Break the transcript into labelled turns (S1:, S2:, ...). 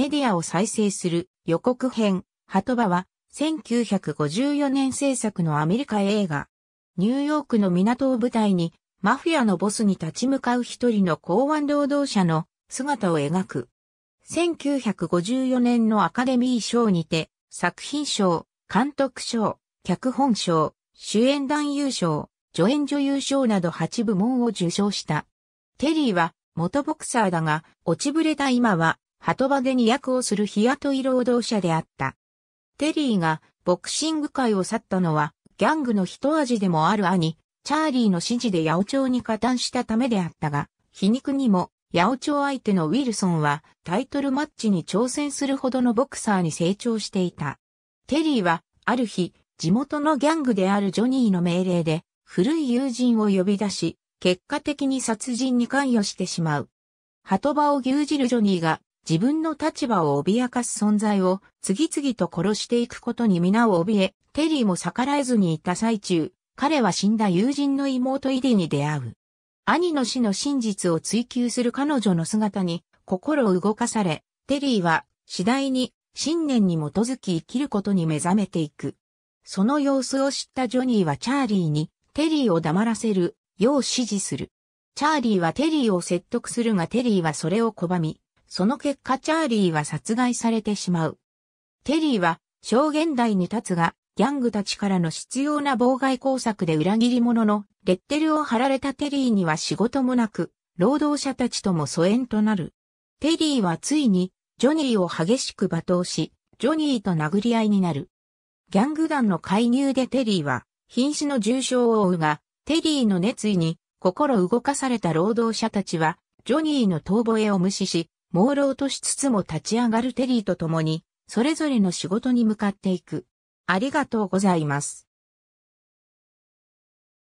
S1: メディアを再生する予告編、ハトバは1954年制作のアメリカ映画。ニューヨークの港を舞台にマフィアのボスに立ち向かう一人の港湾労働者の姿を描く。1954年のアカデミー賞にて作品賞、監督賞、脚本賞、主演男優賞、助演女優賞など8部門を受賞した。テリーは元ボクサーだが、落ちぶれた今は鳩場でに役をする日雇い労働者であった。テリーがボクシング界を去ったのは、ギャングの一味でもある兄、チャーリーの指示で八百長に加担したためであったが、皮肉にも、八百長相手のウィルソンはタイトルマッチに挑戦するほどのボクサーに成長していた。テリーは、ある日、地元のギャングであるジョニーの命令で、古い友人を呼び出し、結果的に殺人に関与してしまう。鳩場を牛耳るジョニーが自分の立場を脅かす存在を次々と殺していくことに皆を怯え、テリーも逆らえずにいた最中、彼は死んだ友人の妹イディに出会う。兄の死の真実を追求する彼女の姿に心を動かされ、テリーは次第に信念に基づき生きることに目覚めていく。その様子を知ったジョニーはチャーリーにテリーを黙らせるよう指示する。チャーリーはテリーを説得するがテリーはそれを拒み、その結果チャーリーは殺害されてしまう。テリーは証言台に立つが、ギャングたちからの必要な妨害工作で裏切り者のレッテルを貼られたテリーには仕事もなく、労働者たちとも疎遠となる。テリーはついに、ジョニーを激しく罵倒し、ジョニーと殴り合いになる。ギャング団の介入でテリーは、瀕死の重傷を負うが、テリーの熱意に心動かされた労働者たちは、ジョニーの遠吠えを無視し、朦朧としつつも立ち上がるテリーと共に、それぞれの仕事に向かっていく。ありがとうございます。